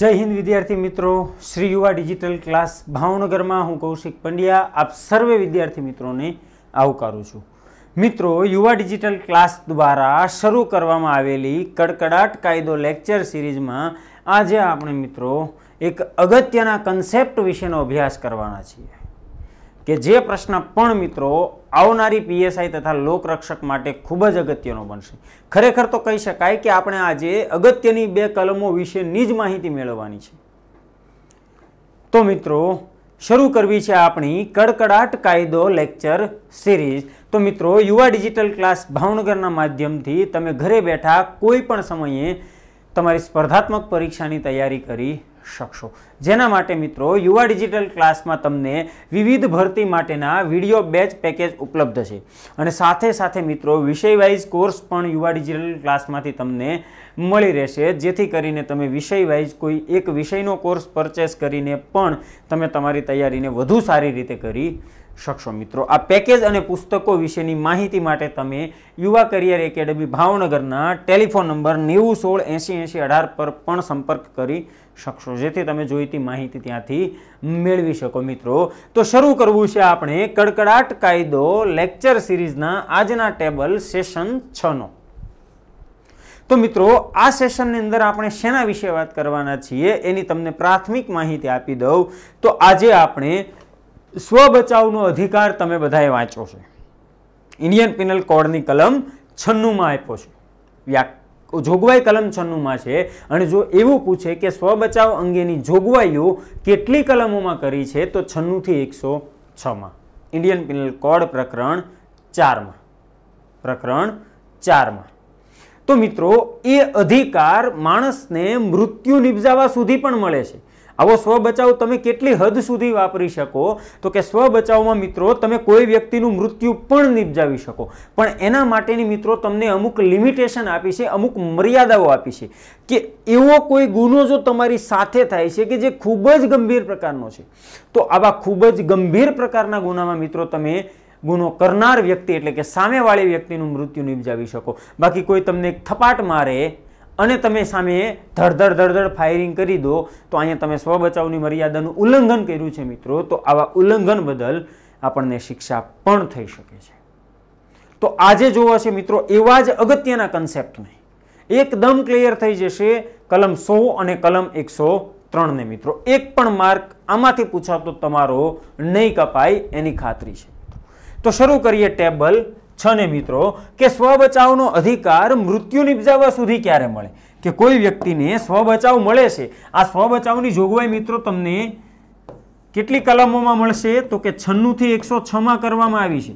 જય હિન્દ વિદ્યાર્થી મિત્રો શ્રી યુવા ડિજિટલ ક્લાસ ભાવનગરમાં હું કૌશિક પંડ્યા આપ સર્વે વિદ્યાર્થી મિત્રોને આવકારું છું મિત્રો યુવા ડિજિટલ ક્લાસ દ્વારા શરૂ કરવામાં આવેલી કડકડાટ કાયદો લેક્ચર સિરીઝમાં આજે આપણે મિત્રો એક અગત્યના કન્સેપ્ટ વિશેનો અભ્યાસ કરવાના છીએ કે જે પ્રશ્ન પણ મિત્રો આવનારી પીએસઆઈ તથા લોકરક્ષક માટે ખૂબ જ અગત્યનો બનશે ખરેખર તો કહી શકાય કે આપણે આજે અગત્યની બે કલમો વિશેની જ માહિતી મેળવવાની છે તો મિત્રો શરૂ કરવી છે આપણી કડકડાટ કાયદો લેક્ચર સિરીઝ તો મિત્રો યુવા ડિજિટલ ક્લાસ ભાવનગરના માધ્યમથી તમે ઘરે બેઠા કોઈ પણ સમયે તમારી સ્પર્ધાત્મક પરીક્ષાની તૈયારી કરી શકશો જેના માટે મિત્રો યુવા ડિજિટલ ક્લાસમાં તમને વિવિધ ભરતી માટેના વિડીયો બેચ પેકેજ ઉપલબ્ધ છે અને સાથે સાથે મિત્રો વિષયવાઇઝ કોર્સ પણ યુવા ડિજિટલ ક્લાસમાંથી તમને મળી રહેશે જેથી કરીને તમે વિષયવાઇઝ કોઈ એક વિષયનો કોર્સ પરચેસ કરીને પણ તમે તમારી તૈયારીને વધુ સારી રીતે કરી શકશો મિત્રો આ પેકેજ અને પુસ્તકો વિશેની માહિતી માટે તમે યુવા કરિયર એકેડમી ભાવનગરના ટેલિફોન નંબર નેવું સોળ એંસી એંસી અઢાર પર પણ સંપર્ક કરી શકશો જેથી તમે જોઈતી માહિતી ત્યાંથી મેળવી શકો મિત્રો તો શરૂ કરવું છે આપણે કડકડાટ કાયદો લેક્ચર સિરીઝના આજના ટેબલ સેશન છનો તો મિત્રો આ સેશનની અંદર આપણે શેના વિશે વાત કરવાના છીએ એની તમને પ્રાથમિક માહિતી આપી દઉં તો આજે આપણે સ્વબચાવનો અધિકાર તમે બધાએ વાંચો છો ઇન્ડિયન પિનલ કોડની કલમ છન્નુંમાં આપ્યો છે વ્યાખ્યા જોગવાઈ કલમ છન્નુંમાં છે અને જો એવું પૂછે કે સ્વ બચાવ અંગેની જોગવાઈઓ કેટલી કલમોમાં કરી છે તો છન્નુંથી એકસો છમાં ઇન્ડિયન પિનલ કોડ પ્રકરણ ચારમાં પ્રકરણ ચારમાં તો મિત્રો એ અધિકાર માણસને મૃત્યુ નિપજાવા સુધી પણ મળે છે આવો સ્વ બચાવ તમે કેટલી હદ સુધી વાપરી શકો તો કે સ્વ બચાવમાં મિત્રો તમે કોઈ વ્યક્તિનું મૃત્યુ પણ નિપજાવી શકો પણ એના માટેની મિત્રો તમને અમુક લિમિટેશન આપી છે અમુક મર્યાદાઓ આપી છે કે એવો કોઈ ગુનો જો તમારી સાથે થાય છે કે જે ખૂબ જ ગંભીર પ્રકારનો છે તો આવા ખૂબ જ ગંભીર પ્રકારના ગુનામાં મિત્રો તમે ગુનો કરનાર વ્યક્તિ એટલે કે સામેવાળી વ્યક્તિનું મૃત્યુ નિપજાવી શકો બાકી કોઈ તમને થપાટ મારે અને તમે સામે ધડધડ ધડધડ ફાયરિંગ કરી દો તો અહીંયા તમે સ્વબચાવની મર્યાદાનું ઉલ્લંઘન કર્યું છે મિત્રો તો આવા ઉલ્લંઘન બદલ આપણને શિક્ષા પણ થઈ શકે છે તો આજે જોવા છે મિત્રો એવા જ અગત્યના કન્સેપ્ટ નહીં એકદમ ક્લિયર થઈ જશે કલમ સો અને કલમ એકસો ત્રણને મિત્રો એક પણ માર્ક આમાંથી પૂછાતો તમારો નહીં કપાય એની ખાતરી છે તો શરૂ કરીએ ટેબલ છને મિત્રો કે સ્વબચાવનો અધિકાર મૃત્યુ નિપજાવવા સુધી ક્યારે મળે કે કોઈ વ્યક્તિને સ્વબચાવ મળે છે આ સ્વબચાવની જોગવાઈ મિત્રો તમને કેટલી કલમોમાં મળશે તો કે છન્નુંથી એકસો છમાં કરવામાં આવી છે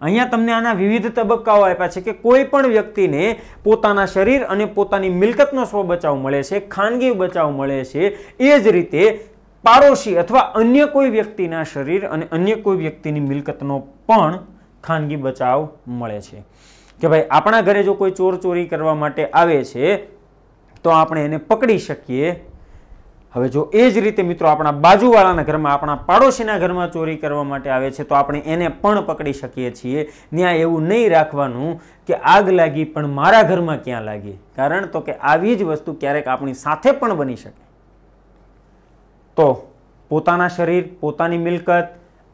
અહીંયા તમને આના વિવિધ તબક્કાઓ આપ્યા છે કે કોઈ પણ વ્યક્તિને પોતાના શરીર અને પોતાની મિલકતનો સ્વ બચાવ મળે છે ખાનગી બચાવ મળે છે એ જ રીતે પાડોશી અથવા અન્ય કોઈ વ્યક્તિના શરીર અને અન્ય કોઈ વ્યક્તિની મિલકતનો પણ ખાનગી બચાવ મળે છે કે ભાઈ આપણા ઘરે જો કોઈ ચોર ચોરી કરવા માટે આવે છે તો આપણે એને પકડી શકીએ હવે જો એ જ રીતે મિત્રો આપણા બાજુવાળાના ઘરમાં આપણા પાડોશીના ઘરમાં ચોરી કરવા માટે આવે છે તો આપણે એને પણ પકડી શકીએ છીએ ત્યાં એવું નહીં રાખવાનું કે આગ લાગી પણ મારા ઘરમાં ક્યાં લાગી કારણ તો કે આવી જ વસ્તુ ક્યારેક આપણી સાથે પણ બની શકે તો પોતાના શરીર પોતાની મિલકત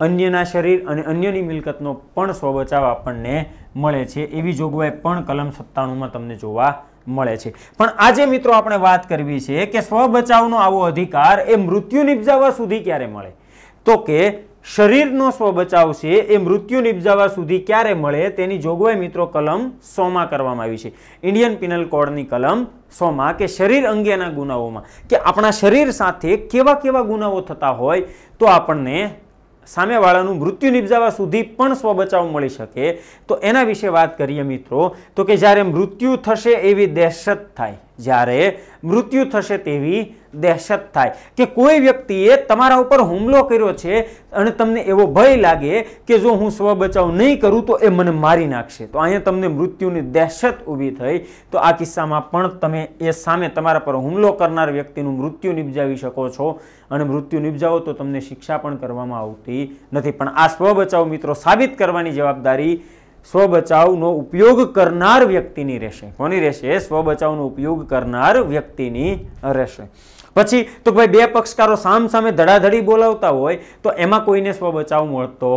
અન્યના શરીર અને અન્યની મિલકતનો પણ સ્વબચાવ આપણને મળે છે એવી જોગવાઈ પણ કલમ સત્તાણુંમાં તમને જોવા મળે છે પણ આજે મિત્રો આપણે વાત કરવી છે કે સ્વબચાવનો આવો અધિકાર એ મૃત્યુ નિપજાવવા સુધી ક્યારે મળે તો કે શરીરનો સ્વબચાવ છે એ મૃત્યુ નિપજાવવા સુધી ક્યારે મળે તેની જોગવાઈ મિત્રો કલમ સોમાં કરવામાં આવી છે ઇન્ડિયન પિનલ કોડની કલમ સોમાં કે શરીર અંગેના ગુનાઓમાં કે આપણા શરીર સાથે કેવા કેવા ગુનાઓ થતા હોય તો આપણને સામેવાળાનું મૃત્યુ નિપજાવવા સુધી પણ સ્વબચાવ મળી શકે તો એના વિશે વાત કરીએ મિત્રો તો કે જ્યારે મૃત્યુ થશે એવી દહેશત થાય જ્યારે મૃત્યુ થશે તેવી દહેશત થાય કે કોઈ વ્યક્તિએ તમારા ઉપર હુમલો કર્યો છે અને તમને એવો ભય લાગે કે જો હું સ્વ બચાવ નહીં કરું તો એ મને મારી નાખશે તો અહીંયા તમને મૃત્યુની દહેશત ઊભી થઈ તો આ કિસ્સામાં પણ તમે એ સામે તમારા પર હુમલો કરનાર વ્યક્તિનું મૃત્યુ નિપજાવી શકો છો અને મૃત્યુ નિપજાવો તો તમને શિક્ષા પણ કરવામાં આવતી નથી પણ આ સ્વ બચાવ મિત્રો સાબિત કરવાની જવાબદારી સ્વબચાવનો ઉપયોગ કરનાર વ્યક્તિની રહેશે કોની રહેશે સ્વબચાવનો ઉપયોગ કરનાર વ્યક્તિની રહેશે પછી તો ભાઈ બે પક્ષકારો સામ સામે ધડાધડી બોલાવતા હોય તો એમાં કોઈને સ્વબચાવ મળતો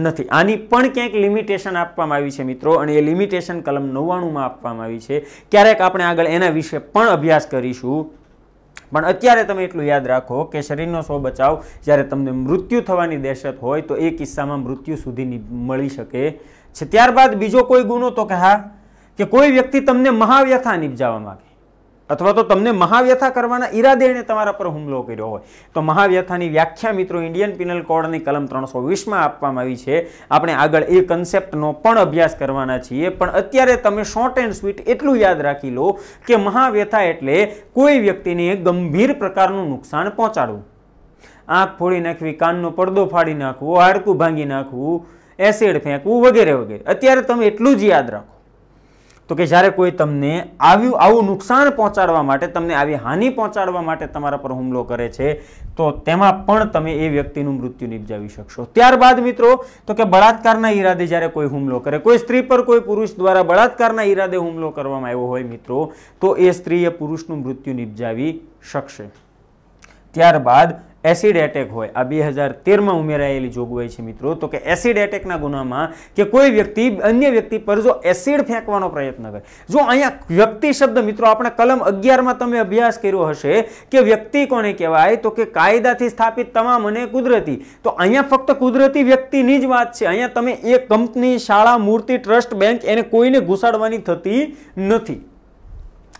નથી આની પણ ક્યાંક લિમિટેશન આપવામાં આવી છે મિત્રો અને એ લિમિટેશન કલમ નવ્વાણુંમાં આપવામાં આવી છે ક્યારેક આપણે આગળ એના વિશે પણ અભ્યાસ કરીશું પણ અત્યારે તમે એટલું યાદ રાખો કે શરીરનો સો બચાવ જ્યારે તમને મૃત્યુ થવાની દહેશત હોય તો એ કિસ્સામાં મૃત્યુ સુધી મળી શકે છે ત્યારબાદ બીજો કોઈ ગુનો તો કે હા કે કોઈ વ્યક્તિ તમને મહાવ્યથા નિપજાવવા માગે અથવા તો તમને મહાવ્યથા કરવાના ઈરાદે એણે તમારા પર હુમલો કર્યો હોય તો મહાવ્યથાની વ્યાખ્યા મિત્રો ઇન્ડિયન પિનલ કોડની કલમ ત્રણસો વીસમાં આપવામાં આવી છે આપણે આગળ એ કન્સેપ્ટનો પણ અભ્યાસ કરવાના છીએ પણ અત્યારે તમે શોર્ટ એન્ડ સ્વીટ એટલું યાદ રાખી લો કે મહાવ્યથા એટલે કોઈ વ્યક્તિને ગંભીર પ્રકારનું નુકસાન પહોંચાડવું આંખ ફોડી નાખવી કાનનો પડદો ફાડી નાખવો હાડકું ભાંગી નાખવું એસિડ ફેંકવું વગેરે વગેરે અત્યારે તમે એટલું જ યાદ રાખો તો કે જ્યારે કોઈ તમને આવ્યું આવું નુકસાન પહોંચાડવા માટે તમને આવી હાનિ પહોંચાડવા માટે તમારા પર હુમલો કરે છે તો તેમાં પણ તમે એ વ્યક્તિનું મૃત્યુ નિપજાવી શકશો ત્યારબાદ મિત્રો તો કે બળાત્કારના ઈરાદે જ્યારે કોઈ હુમલો કરે કોઈ સ્ત્રી પર કોઈ પુરુષ દ્વારા બળાત્કારના ઈરાદે હુમલો કરવામાં આવ્યો હોય મિત્રો તો એ સ્ત્રીએ પુરુષનું મૃત્યુ નિપજાવી શકશે ત્યારબાદ એસિડ એટેક હોય આ બે હજાર તેરમાં ઉમેરાયેલી જોગવાઈ છે મિત્રો તો કે એસિડ એટેકના ગુનામાં કે કોઈ વ્યક્તિ અન્ય વ્યક્તિ પર જો એસિડ ફેંકવાનો પ્રયત્ન કરે જો અહીંયા વ્યક્તિ શબ્દ મિત્રો આપણે કલમ અગિયારમાં તમે અભ્યાસ કર્યો હશે કે વ્યક્તિ કોને કહેવાય તો કે કાયદાથી સ્થાપિત તમામ અને કુદરતી તો અહીંયા ફક્ત કુદરતી વ્યક્તિની જ વાત છે અહીંયા તમે એ કંપની શાળા મૂર્તિ ટ્રસ્ટ બેંક એને કોઈને ઘુસાડવાની થતી નથી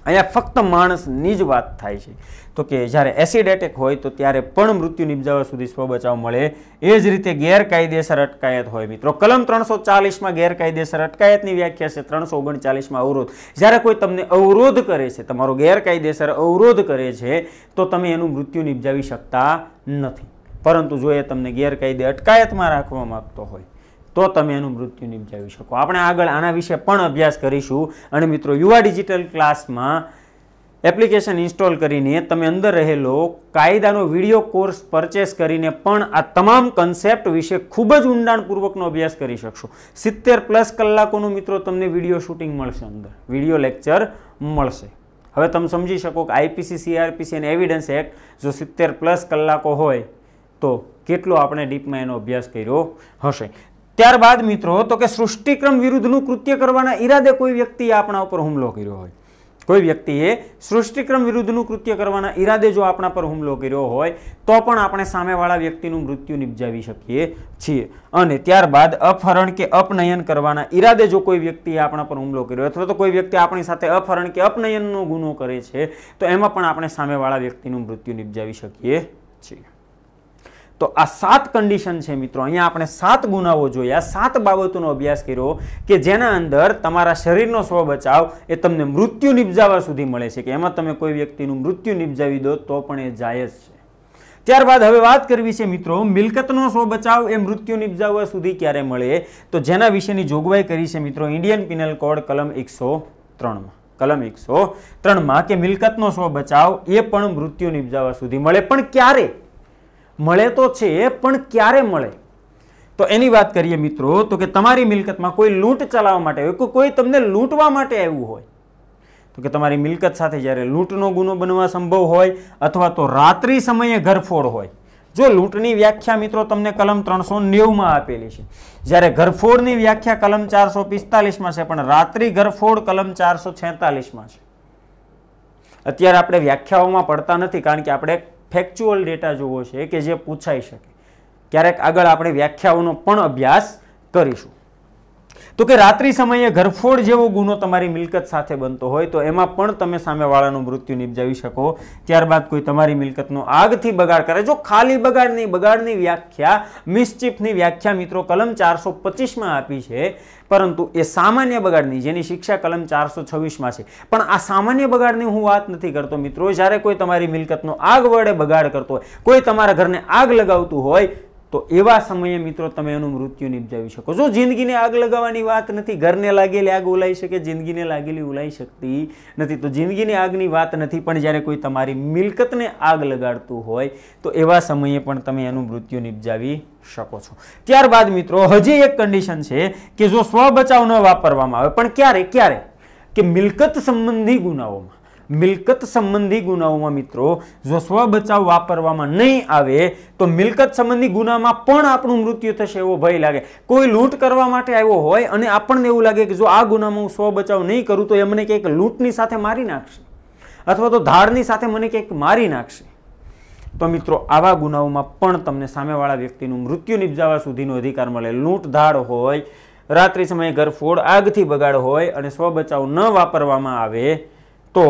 અહીંયા ફક્ત માણસની જ વાત થાય છે તો કે જ્યારે એસિડ એટેક હોય તો ત્યારે પણ મૃત્યુ નિપજાવવા સુધી સ્વબચાવ મળે એ જ રીતે ગેરકાયદેસર અટકાયત હોય મિત્રો કલમ ત્રણસો ચાલીસમાં ગેરકાયદેસર અટકાયતની વ્યાખ્યા છે ત્રણસો ઓગણચાલીસમાં અવરોધ જ્યારે કોઈ તમને અવરોધ કરે છે તમારો ગેરકાયદેસર અવરોધ કરે છે તો તમે એનું મૃત્યુ નિપજાવી શકતા નથી પરંતુ જો એ તમને ગેરકાયદે અટકાયતમાં રાખવા માગતો હોય તો તમે એનું મૃત્યુ નિપજાવી શકો આપણે આગળ આના વિશે પણ અભ્યાસ કરીશું અને મિત્રો યુવા ડિજિટલ ક્લાસમાં એપ્લિકેશન ઇન્સ્ટોલ કરીને તમે અંદર રહેલો કાયદાનો વિડીયો કોર્સ પરચેસ કરીને પણ આ તમામ કન્સેપ્ટ વિશે ખૂબ જ ઊંડાણપૂર્વકનો અભ્યાસ કરી શકશો સિત્તેર પ્લસ કલાકોનું મિત્રો તમને વિડીયો શૂટિંગ મળશે અંદર વિડીયો લેક્ચર મળશે હવે તમે સમજી શકો કે આઈપીસી સીઆરપીસી અને એવિડન્સ એક્ટ જો સિત્તેર પ્લસ કલાકો હોય તો કેટલો આપણે ડીપમાં એનો અભ્યાસ કર્યો હશે ત્યારબાદ મિત્રો તો કે સૃષ્ટિક્રમ વિરુદ્ધનું કૃત્ય કરવાના ઈરાદે કોઈ વ્યક્તિએ આપણા ઉપર હુમલો કર્યો હોય કોઈ વ્યક્તિએ સૃષ્ટિક્રમ વિરુદ્ધનું કૃત્ય કરવાના ઈરાદે જો આપણા પર હુમલો કર્યો હોય તો પણ આપણે સામેવાળા વ્યક્તિનું મૃત્યુ નિપજાવી શકીએ છીએ અને ત્યારબાદ અપહરણ કે અપનયન કરવાના ઈરાદે જો કોઈ વ્યક્તિએ આપણા પર હુમલો કર્યો અથવા તો કોઈ વ્યક્તિ આપણી સાથે અપહરણ કે અપનયનનો ગુનો કરે છે તો એમાં પણ આપણે સામેવાળા વ્યક્તિનું મૃત્યુ નિપજાવી શકીએ છીએ તો આ સાત કન્ડિશન છે મિત્રો અહીંયા આપણે સાત ગુનાઓ જોયા સાત બાબતોનો અભ્યાસ કર્યો કે જેના અંદર તમારા શરીરનો સ્વ બચાવ એ તમને મૃત્યુ નિપજાવવા સુધી મળે છે કે એમાં તમે કોઈ વ્યક્તિનું મૃત્યુ નિપજાવી દો તો પણ એ જાયજ છે ત્યારબાદ હવે વાત કરવી છે મિત્રો મિલકતનો સ્વ બચાવ એ મૃત્યુ નિપજાવવા સુધી ક્યારે મળે તો જેના વિશેની જોગવાઈ કરી છે મિત્રો ઇન્ડિયન પિનલ કોડ કલમ એકસો ત્રણમાં કલમ એકસો ત્રણમાં કે મિલકતનો સ્વ બચાવ એ પણ મૃત્યુ નિપજાવવા સુધી મળે પણ ક્યારે મળે તો છે પણ ક્યારે મળે તો એની વાત કરીએ મિત્રો તો કે તમારી મિલકતમાં કોઈ લૂંટ ચલાવવા માટે હોય કોઈ તમને લૂંટવા માટે આવ્યું હોય તો કે તમારી મિલકત સાથે જ્યારે લૂંટનો ગુનો બનવા સંભવ હોય અથવા તો રાત્રિ સમયે ઘરફોડ હોય જો લૂંટની વ્યાખ્યા મિત્રો તમને કલમ ત્રણસો નેવમાં આપેલી છે જ્યારે ઘરફોડની વ્યાખ્યા કલમ ચારસો પિસ્તાલીસમાં છે પણ રાત્રિ ઘરફોડ કલમ ચારસો છેતાલીસમાં છે અત્યારે આપણે વ્યાખ્યાઓમાં પડતા નથી કારણ કે આપણે ફેક્ચ્યુઅલ ડેટા જોવો છે કે જે પૂછાઈ શકે ક્યારેક આગળ આપણે વ્યાખ્યાઓનો પણ અભ્યાસ કરીશું તો કે રાત્રિ સમયે ઘરફોડ જેવો ગુનો તમારી મિલકત સાથે બનતો હોય તો એમાં પણ તમે સામેવાળાનું મૃત્યુ નિપજાવી શકો ત્યારબાદ કોઈ તમારી મિલકતનો આગથી બગાડ કરે જો ખાલી બગાડ નહીં બગાડની વ્યાખ્યા મિસચીફની વ્યાખ્યા મિત્રો કલમ ચારસો પચીસમાં આપી છે પરંતુ એ સામાન્ય બગાડની જેની શિક્ષા કલમ ચારસો છવ્વીસમાં છે પણ આ સામાન્ય બગાડની હું વાત નથી કરતો મિત્રો જ્યારે કોઈ તમારી મિલકતનો આગ વડે બગાડ કરતો હોય કોઈ તમારા ઘરને આગ લગાવતું હોય તો એવા સમયે મિત્રો તમે એનું મૃત્યુ નિપજાવી શકો જો જિંદગીને આગ લગાવવાની વાત નથી ઘરને લાગેલી આગ ઉલાઈ શકે જિંદગીને લાગેલી ઉલાઈ શકતી નથી તો જિંદગીની આગની વાત નથી પણ જ્યારે કોઈ તમારી મિલકતને આગ લગાડતું હોય તો એવા સમયે પણ તમે એનું મૃત્યુ નિપજાવી શકો છો ત્યારબાદ મિત્રો હજી એક કન્ડિશન છે કે જો સ્વ બચાવ ન વાપરવામાં આવે પણ ક્યારે ક્યારે કે મિલકત સંબંધી ગુનાઓમાં મિલકત સંબંધી ગુનાઓમાં મિત્રો જો સ્વ બચાવ વાપરવામાં નહીં આવે તો મિલકત સંબંધી ગુનામાં પણ આપણું મૃત્યુ થશે એવો ભય લાગે કોઈ લૂંટ કરવા માટે આવ્યો હોય અને આપણને એવું લાગે કે જો આ ગુનામાં હું સ્વ બચાવ નહીં કરું તો એમને કંઈક લૂંટની સાથે મારી નાખશે અથવા તો ધારની સાથે મને કંઈક મારી નાખશે તો મિત્રો આવા ગુનાઓમાં પણ તમને સામેવાળા વ્યક્તિનું મૃત્યુ નિપજાવવા સુધીનો અધિકાર મળે લૂંટ ધાડ હોય રાત્રિ સમયે ઘરફોડ આગથી બગાડ હોય અને સ્વ બચાવ ન વાપરવામાં આવે તો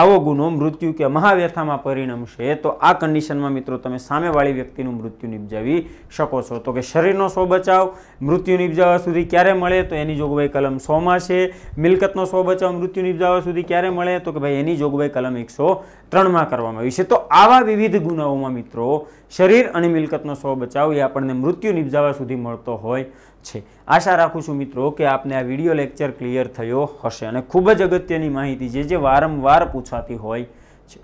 આવો ગુનો મૃત્યુ કે મહાવ્યથામાં પરિણમશે તો આ કન્ડિશનમાં મિત્રો તમે સામેવાળી વ્યક્તિનું મૃત્યુ નિપજાવી શકો છો તો કે શરીરનો સો બચાવ મૃત્યુ નિપજાવવા સુધી ક્યારે મળે તો એની જોગવાઈ કલમ સોમાં છે મિલકતનો સો બચાવ મૃત્યુ નિપજાવવા સુધી ક્યારે મળે તો કે ભાઈ એની જોગવાઈ કલમ એકસો ત્રણમાં કરવામાં આવી છે તો આવા વિવિધ ગુનાઓમાં મિત્રો શરીર અને મિલકતનો સ્વ બચાવ એ આપણને મૃત્યુ નિપજાવવા સુધી મળતો હોય છે આશા રાખું છું મિત્રો કે આપને આ વિડીયો લેક્ચર ક્લિયર થયો હશે અને ખૂબ જ અગત્યની માહિતી જે જે વારંવાર પૂછ પૂછાતી હોય છે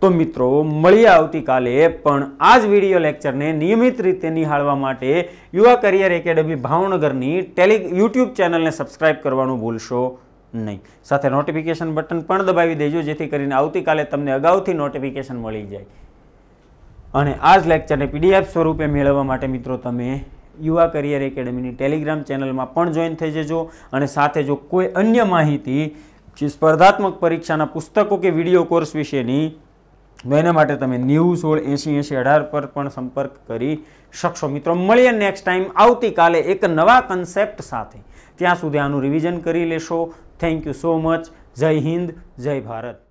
તો મિત્રો મળી આવતીકાલે પણ આ જ વિડીયો લેક્ચરને નિયમિત રીતે નિહાળવા માટે યુવા કરિયર એકેડમી ભાવનગરની ટેલિ યુટ્યુબ ચેનલને સબસ્ક્રાઇબ કરવાનું ભૂલશો નહીં સાથે નોટિફિકેશન બટન પણ દબાવી દેજો જેથી કરીને આવતીકાલે તમને અગાઉથી નોટિફિકેશન મળી જાય અને આ જ લેક્ચરને પીડીએફ સ્વરૂપે મેળવવા માટે મિત્રો તમે યુવા કરિયર એકેડમીની ટેલિગ્રામ ચેનલમાં પણ જોઈન થઈ જજો અને સાથે જો કોઈ અન્ય માહિતી જે સ્પર્ધાત્મક પરીક્ષાના પુસ્તકો કે વિડીયો કોર્સ વિશેની એના માટે તમે નેવું સોળ એંસી એંસી અઢાર પર પણ સંપર્ક કરી શકશો મિત્રો મળીએ નેક્સ્ટ ટાઈમ આવતીકાલે એક નવા કન્સેપ્ટ સાથે ત્યાં સુધી આનું રિવિઝન કરી લેશો થેન્ક યુ સો મચ જય હિન્દ જય ભારત